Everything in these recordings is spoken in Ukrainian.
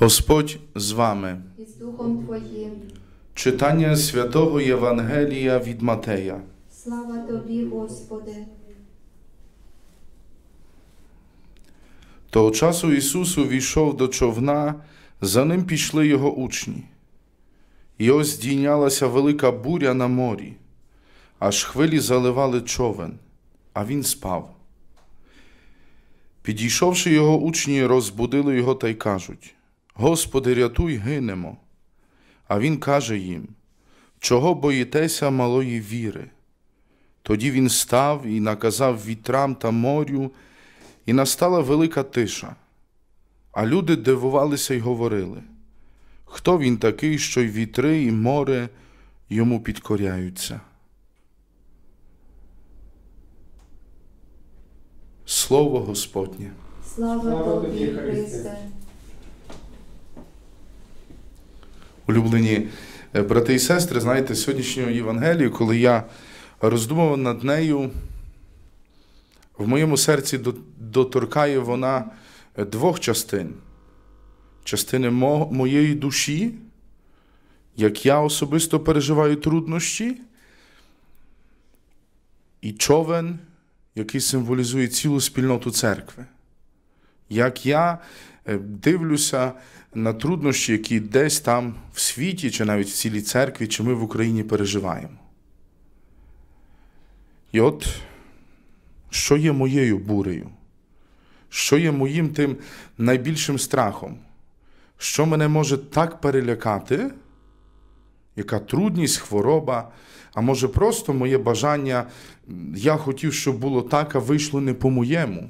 Господь з вами. І з Духом Твоїм. Читання Святого Євангелія від Матея. Слава Тобі, Господи. Того часу Ісус увійшов до човна, за ним пішли його учні. І ось дійнялася велика буря на морі, аж хвилі заливали човен, а він спав. Підійшовши його учні, розбудили його та й кажуть Господи, рятуй, гинемо. А Він каже їм: Чого боїтеся малої віри? Тоді він став і наказав вітрам та морю, і настала велика тиша. А люди дивувалися й говорили: Хто він такий, що й вітри, і море йому підкоряються? Слово Господнє. Слава Тобі, Христе! улюблені е, брати і сестри, знаєте, сьогоднішню Євангелію, коли я роздумував над нею, в моєму серці доторкає вона е, двох частин: частини моєї душі, як я особисто переживаю труднощі, і човен, який символізує цілу спільноту церкви. Як я Е, дивлюся на труднощі, які десь там в світі, чи навіть в цілій церкві, чи ми в Україні переживаємо. І от, що є моєю бурею? Що є моїм тим найбільшим страхом? Що мене може так перелякати? Яка трудність, хвороба, а може, просто моє бажання, я хотів, щоб було так, а вийшло не по-моєму.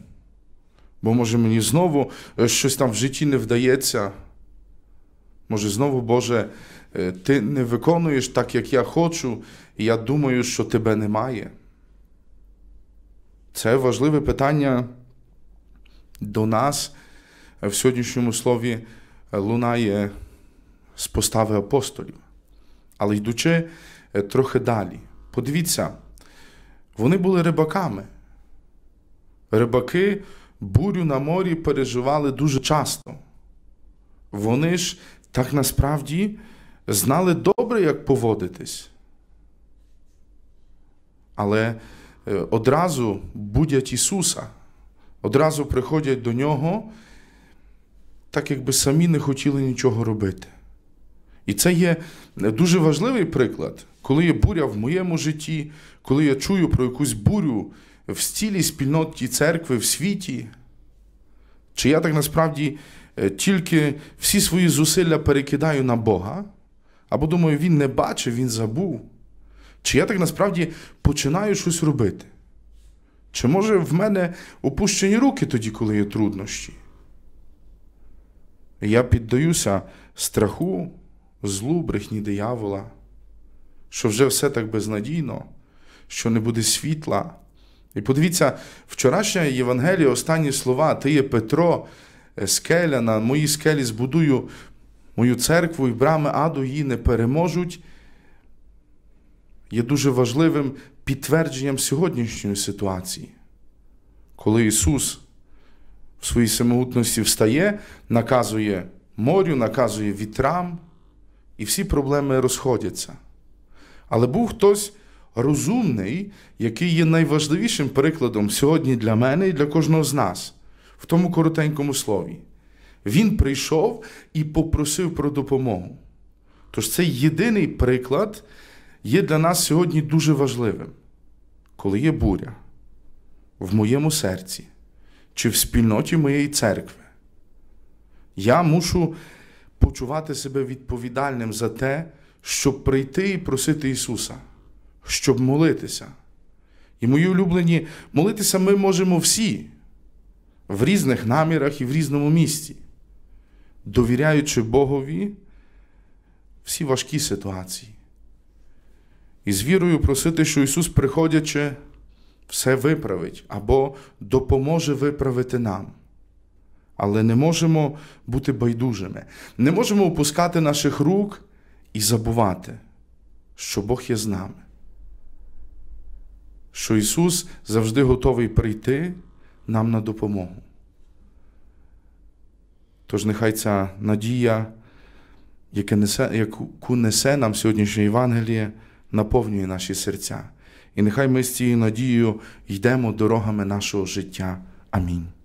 Бо може мені знову е, щось там в житті не вдається. Може, знову, Боже, е, ти не виконуєш так, як я хочу, і я думаю, що тебе немає. Це важливе питання до нас в сьогоднішньому слові е, лунає з постави апостолів. Але йдучи трохи далі. Подивіться, вони були рибаками. Рибаки бурю на морі переживали дуже часто. Вони ж так насправді знали добре, як поводитись. Але е, одразу будять Ісуса, одразу приходять до Нього, так якби самі не хотіли нічого робити. І це є е, дуже важливий приклад, коли є буря в моєму житті, коли я чую про якусь бурю в цілій спільноті церкви в світі? Чи я так насправді е, тільки всі свої зусилля перекидаю на Бога? Або думаю, він не бачив, він забув? Чи я так насправді починаю щось робити? Чи може в мене опущені руки тоді, коли є труднощі? Я піддаюся страху, злу, брехні диявола, що вже все так безнадійно, що не буде світла. І подивіться, вчорашня Євангелія, останні слова, ти є Петро, е, скеля, на моїй скелі збудую мою церкву і брами аду її не переможуть. Є дуже важливим підтвердженням сьогоднішньої ситуації, коли Ісус в своїй самогутності встає, наказує морю, наказує вітрам, і всі проблеми розходяться. Але був хтось розумний, який є найважливішим прикладом сьогодні для мене і для кожного з нас в тому коротенькому слові. Він прийшов і попросив про допомогу. Тож цей єдиний приклад є для нас сьогодні дуже важливим, коли є буря в моєму серці чи в спільноті моєї церкви. Я мушу почувати себе відповідальним за те, щоб прийти і просити Ісуса щоб молитися. І мої улюблені, молитися ми можемо всі в різних намірах і в різному місці, довіряючи Богові всі важкі ситуації. І з вірою просити, що Ісус, приходячи, все виправить або допоможе виправити нам. Але не можемо бути байдужими, не можемо опускати наших рук і забувати, що Бог є з нами що Ісус завжди готовий прийти нам на допомогу. Тож нехай ця надія, яку несе нам сьогоднішнє Євангеліє, наповнює наші серця. І нехай ми з цією надією йдемо дорогами нашого життя. Амінь.